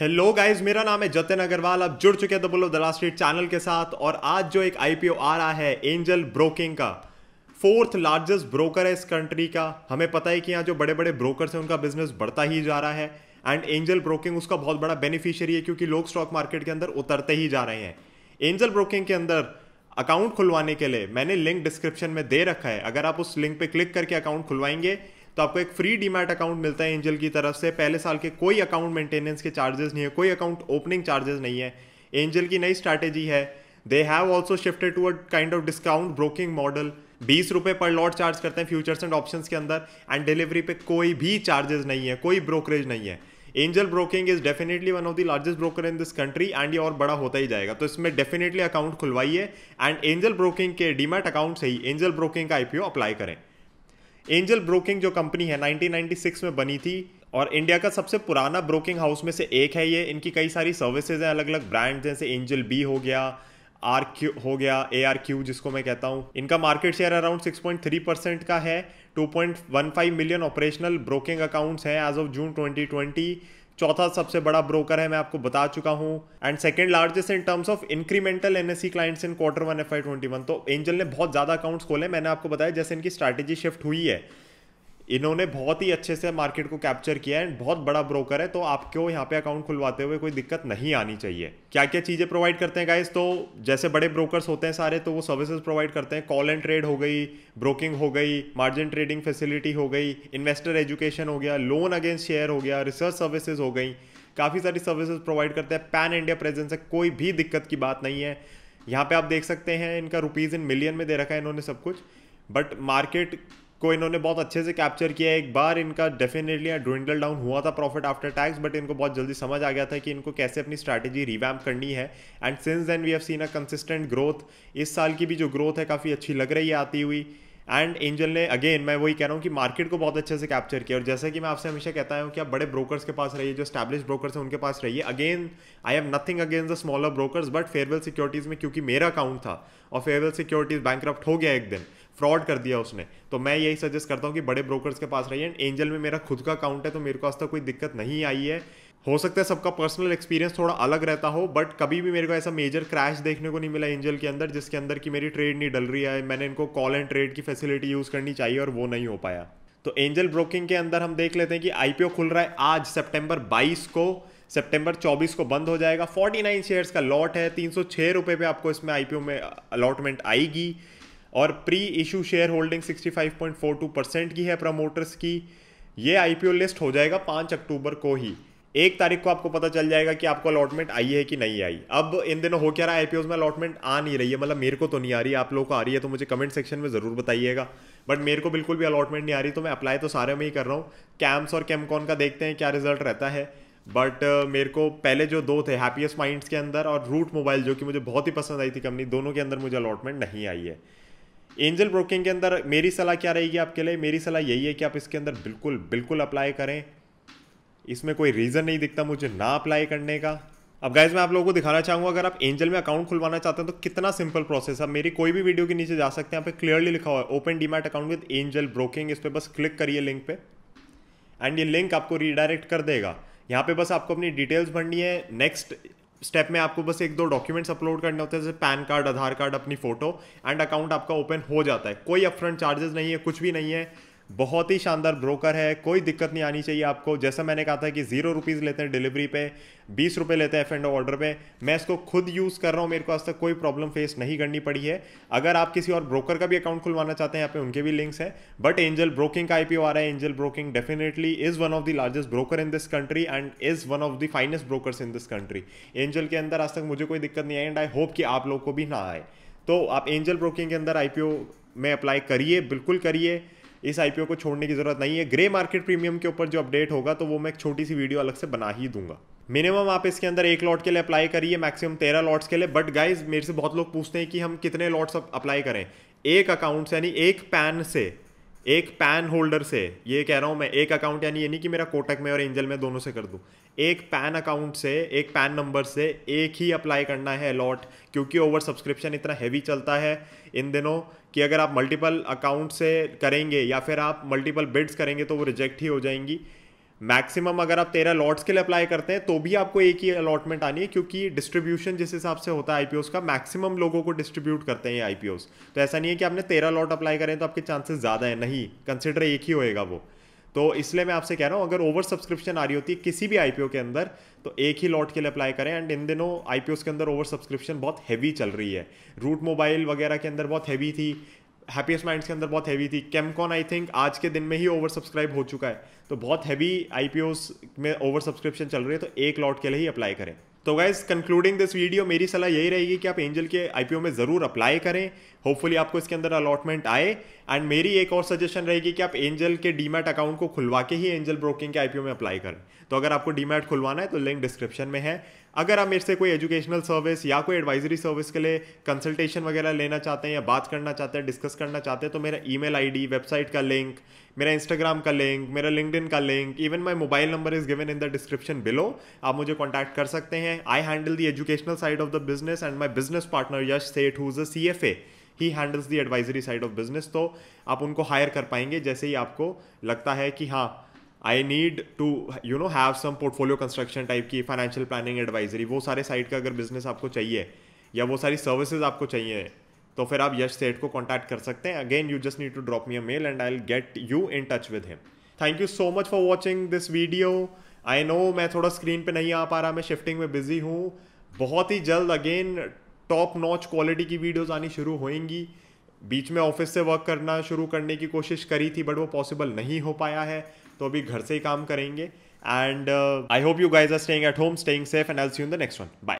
hello guys मेरा नाम है जतिन अग्रवाल आप जुड़ चुके हैं द बोलो द लास्ट स्ट्रीट चैनल के साथ और आज जो एक आईपीओ आ रहा है एंजल ब्रोकिंग का फोर्थ लार्जेस्ट ब्रोकर है इस कंट्री का हमें पता है कि यहाँ जो बड़े बड़े ब्रोकर हैं उनका बिजनेस बढ़ता ही जा रहा है एंड एंजल ब्रोकिंग उसका बहुत बड़ा बेनिफिशियरी है क्योंकि लोग स्टॉक मार्केट के अंदर उतरते ही जा रहे हैं एंजल ब्रोकिंग के अंदर अकाउंट खुलवाने के लिए मैंने लिंक डिस्क्रिप्शन में दे रखा है अगर आप उस लिंक पर क्लिक करके अकाउंट खुलवाएंगे तो आपको एक फ्री डीमैट अकाउंट मिलता है एंजल की तरफ से पहले साल के कोई अकाउंट मेंटेनेंस के चार्जेस नहीं है कोई अकाउंट ओपनिंग चार्जेस नहीं है एंजल की नई स्ट्रैटेजी है they have also shifted to a kind of discount broking model बीस रुपये पर लॉट चार्ज करते हैं फ्यूचर्स एंड ऑप्शन के अंदर एंड डिलीवरी पे कोई भी चार्जेस नहीं है कोई ब्रोकरेज नहीं है Angel Broking is definitely one of the largest broker in this country and ये और बड़ा होता ही जाएगा तो इसमें डेफिनेटली अकाउंट खुलवाइए एंड एंजल ब्रोकिंग के डीमेट अकाउंट से ही एंजल ब्रोकिंग का आईपीओ अप्लाई करें एंजल ब्रोकिंग जो कंपनी है 1996 में बनी थी और इंडिया का सबसे पुराना ब्रोकिंग हाउस में से एक है ये इनकी कई सारी सर्विसेज हैं अलग अलग ब्रांड जैसे एंजल बी हो गया आर क्यू हो गया ए आर क्यू जिसको मैं कहता हूँ इनका मार्केट शेयर अराउंड 6.3 परसेंट का है 2.15 मिलियन ऑपरेशनल ब्रोकिंग अकाउंट्स हैं एज ऑफ जून 2020 चौथा सबसे बड़ा ब्रोकर है मैं आपको बता चुका हूँ and second largest in terms of incremental an clients in quarter one F I twenty one तो एंजल ने बहुत ज़्यादा अकाउंट्स खोले मैंने आपको बताया जैसे इनकी स्ट्रैटेजी शिफ्ट हुई है इन्होंने बहुत ही अच्छे से मार्केट को कैप्चर किया है एंड बहुत बड़ा ब्रोकर है तो आपको यहाँ पे अकाउंट खुलवाते हुए कोई दिक्कत नहीं आनी चाहिए क्या क्या चीज़ें प्रोवाइड करते हैं गाइज़ तो जैसे बड़े ब्रोकर्स होते हैं सारे तो वो सर्विसेज प्रोवाइड करते हैं कॉल एंड ट्रेड हो गई ब्रोकिंग हो गई मार्जिन ट्रेडिंग फैसिलिटी हो गई इन्वेस्टर एजुकेशन हो गया लोन अगेंस्ट शेयर हो गया रिसर्च सर्विसेज हो गई काफ़ी सारी सर्विसेज प्रोवाइड करते हैं पैन इंडिया प्रेजेंस है कोई भी दिक्कत की बात नहीं है यहाँ पे आप देख सकते हैं इनका रुपीज़ इन मिलियन में दे रखा है इन्होंने सब कुछ बट मार्केट को इन्होंने बहुत अच्छे से कैप्चर किया एक बार इनका डेफिनेटली ड्रिंडल डाउन हुआ था प्रॉफिट आफ्टर टैक्स बट इनको बहुत जल्दी समझ आ गया था कि इनको कैसे अपनी स्ट्रैटेजी रिवैम्प करनी है and since then we have seen a consistent growth इस साल की भी जो ग्रोथ है काफ़ी अच्छी लग रही है आती हुई एंड एंजल ने अगेन मैं वही कह रहा हूँ कि मार्केट को बहुत अच्छे से कैप्चर किया और जैसा कि मैं आपसे हमेशा कहता हूँ कि आप बड़े ब्रोकर्स के पास रहिए जो स्टैब्लिश ब्रोकर्स हैं उनके पास रहिए again I have nothing against the smaller brokers but Fairwealth securities में क्योंकि मेरा अकाउंट था और फेयरवेल सिक्योरिटीज़ बैंक हो गया एक दिन फ्रॉड कर दिया उसने तो मैं यही सजेस्ट करता हूँ कि बड़े ब्रोकर्स के पास रहिए एंड एंजल में मेरा खुद का अकाउंट है तो मेरे को आज तक कोई दिक्कत नहीं आई है हो सकता है सबका पर्सनल एक्सपीरियंस थोड़ा अलग रहता हो बट कभी भी मेरे को ऐसा मेजर क्रैश देखने को नहीं मिला एंजल के अंदर जिसके अंदर की मेरी ट्रेड नहीं डल रही है मैंने इनको कॉल एंड ट्रेड की फैसिलिटी यूज़ करनी चाहिए और वो नहीं हो पाया तो एंजल ब्रोकिंग के अंदर हम देख लेते हैं कि आई खुल रहा है आज सेप्टेम्बर बाईस को सेप्टेम्बर चौबीस को बंद हो जाएगा फोर्टी शेयर्स का लॉट है तीन सौ रुपये पे आपको इसमें आई में अलॉटमेंट आएगी और pre issue share holding 65.42 percent की है प्रमोटर्स की ये आईपीओ लिस्ट हो जाएगा 5 अक्टूबर को ही एक तारीख को आपको पता चल जाएगा कि आपको अलॉटमेंट आई है कि नहीं आई अब इन दिनों हो क्या रहा है आईपीओज में अलॉटमेंट आ नहीं रही है मतलब मेरे को तो नहीं आ रही आप लोगों को आ रही है तो मुझे कमेंट सेक्शन में ज़रूर बताइएगा बट मेरे को बिल्कुल भी अलॉटमेंट नहीं आ रही तो मैं अप्लाई तो सारे में ही कर रहा हूँ कैम्स और कैमकॉन का देखते हैं क्या रिजल्ट रहता है बट uh, मेरे को पहले जो दो थे हैप्पीएस्ट माइंड्स के अंदर और रूट मोबाइल जो कि मुझे बहुत ही पसंद आई थी कंपनी दोनों के अंदर मुझे अलॉटमेंट नहीं आई है एंजल ब्रोकिंग के अंदर मेरी सलाह क्या रहेगी आपके लिए मेरी सलाह यही है कि आप इसके अंदर बिल्कुल बिल्कुल अप्लाई करें इसमें कोई रीज़न नहीं दिखता मुझे ना अप्लाई करने का अब गाइज मैं आप लोगों को दिखाना चाहूँगा अगर आप एंजल में अकाउंट खुलवाना चाहते हैं तो कितना सिंपल प्रोसेस है मेरी कोई भी वीडियो के नीचे जा सकते हैं यहाँ पे क्लियरली लिखा हुआ है open demat account with Angel Broking इस पर बस क्लिक करिए लिंक पे एंड ये लिंक आपको रीडायरेक्ट कर देगा यहाँ पे बस आपको अपनी डिटेल्स भरनी है नेक्स्ट स्टेप में आपको बस एक दो डॉक्यूमेंट्स अपलोड करने होते हैं जैसे पैन कार्ड आधार कार्ड अपनी फोटो एंड अकाउंट आपका ओपन हो जाता है कोई अपफ्रंट चार्जेस नहीं है कुछ भी नहीं है बहुत ही शानदार ब्रोकर है कोई दिक्कत नहीं आनी चाहिए आपको जैसा मैंने कहा था कि जीरो रुपीज़ लेते हैं डिलीवरी पे बीस रुपये लेते हैं एफ ऑर्डर पे मैं इसको खुद यूज़ कर रहा हूँ मेरे को आज तक कोई प्रॉब्लम फेस नहीं करनी पड़ी है अगर आप किसी और ब्रोकर का भी अकाउंट खुलवाना चाहते हैं यहाँ पे उनके भी लिंक्स हैं बट एंजल ब्रोकिंग का आई आ रहा है Angel broking definitely is one of the largest broker in this country and is one of the finest broker in this country Angel के अंदर आज तक मुझे कोई दिक्कत नहीं आई एंड आई होप कि आप लोग को भी ना आए तो आप एंजल ब्रोकिंग के अंदर आईपीओ में अप्लाई करिए बिल्कुल करिए इस आईपीओ को छोड़ने की ज़रूरत नहीं है ग्रे मार्केट प्रीमियम के ऊपर जो अपडेट होगा तो वो मैं एक छोटी सी वीडियो अलग से बना ही दूंगा मिनिमम आप इसके अंदर एक लॉट के लिए अप्लाई करिए मैक्सिमम तेरह लॉट्स के लिए बट गाइज मेरे से बहुत लोग पूछते हैं कि हम कितने लॉट्स अप्लाई करें एक अकाउंट से यानी एक पैन से एक पैन होल्डर से ये कह रहा हूँ मैं एक अकाउंट यानी ये नहीं कि मेरा कोटक में और एंजल में दोनों से कर दूँ एक पैन अकाउंट से एक पैन नंबर से एक ही अप्लाई करना है अलॉट क्योंकि ओवर सब्सक्रिप्शन इतना हैवी चलता है इन दिनों कि अगर आप मल्टीपल अकाउंट से करेंगे या फिर आप मल्टीपल बिड्स करेंगे तो वो रिजेक्ट ही हो जाएंगी मैक्सिमम अगर आप तेरह लॉट्स के लिए अप्लाई करते हैं तो भी आपको एक ही अलॉटमेंट आनी है क्योंकि डिस्ट्रीब्यूशन जिस हिसाब से होता है आई का मैक्सिमम लोगों को डिस्ट्रीब्यूट करते हैं आई तो ऐसा नहीं है कि आपने तेरह लॉट अप्लाई करें तो आपके चांसेस ज़्यादा है नहीं कंसिडर एक ही होएगा वो तो इसलिए मैं आपसे कह रहा हूँ अगर ओवर सब्सक्रिप्शन आ रही होती है किसी भी आईपीओ के अंदर तो एक ही लॉट के लिए अप्लाई करें एंड इन दिनों आई के अंदर ओवर सब्सक्रिप्शन बहुत हैवी चल रही है रूट मोबाइल वगैरह के अंदर बहुत हैवी थी हैप्पीएस्ट माइंड्स के अंदर बहुत हैवी थी कैमकॉन आई थिंक आज के दिन में ही ओवर सब्सक्राइब हो चुका है तो बहुत हैवी आई में ओवर सब्सक्रिप्शन चल रही है तो एक लॉट के लिए ही अप्लाई करें तो गाइज कंक्लूडिंग दिस वीडियो मेरी सलाह यही रहेगी कि आप एंजल के आईपीओ में ज़रूर अप्लाई करें होपफुली आपको इसके अंदर अलॉटमेंट आए एंड मेरी एक और सजेशन रहेगी कि आप एंजल के डीमैट अकाउंट को खुलवा के ही एंजल ब्रोकिंग के आईपीओ में अप्लाई करें तो अगर आपको डीमैट खुलवाना है तो लिंक डिस्क्रिप्शन में है अगर आप मेरे से कोई एजुकेशनल सर्विस या कोई एडवाइजरी सर्विस के लिए कंसल्टेशन वगैरह लेना चाहते हैं या बात करना चाहते हैं डिस्कस करना चाहते हैं तो मेरा ई मेल वेबसाइट का लिंक मेरा इंस्टाग्राम का लिंक मेरा लिंकड का link even my mobile number is given in the description below आप मुझे कॉन्टैक्ट कर सकते हैं I handle the educational side of the business and my business partner Yash Seth who's a C F A he handles the advisory side of business तो आप उनको higher कर पाएंगे जैसे ही आपको लगता है कि हाँ I need to you know have some portfolio construction type की फाइनेंशियल प्लानिंग एडवाइजरी वो सारे साइड का अगर बिजनेस आपको चाहिए या वो सारी सर्विसेज आपको चाहिए तो फिर आप यश सेठ को कॉन्टैक्ट कर सकते हैं again you just need to drop me a mail and I will get you in touch with him thank you so much for watching this video I know मैं थोड़ा स्क्रीन पे नहीं आ पा रहा मैं शिफ्टिंग में बिजी हूँ बहुत ही जल्द अगेन टॉप नॉच क्वालिटी की वीडियोज़ आनी शुरू होएंगी बीच में ऑफिस से वर्क करना शुरू करने की कोशिश करी थी बट वो पॉसिबल नहीं हो पाया है तो अभी घर से ही काम करेंगे and I hope you guys are staying at home staying safe and I see you in the next one bye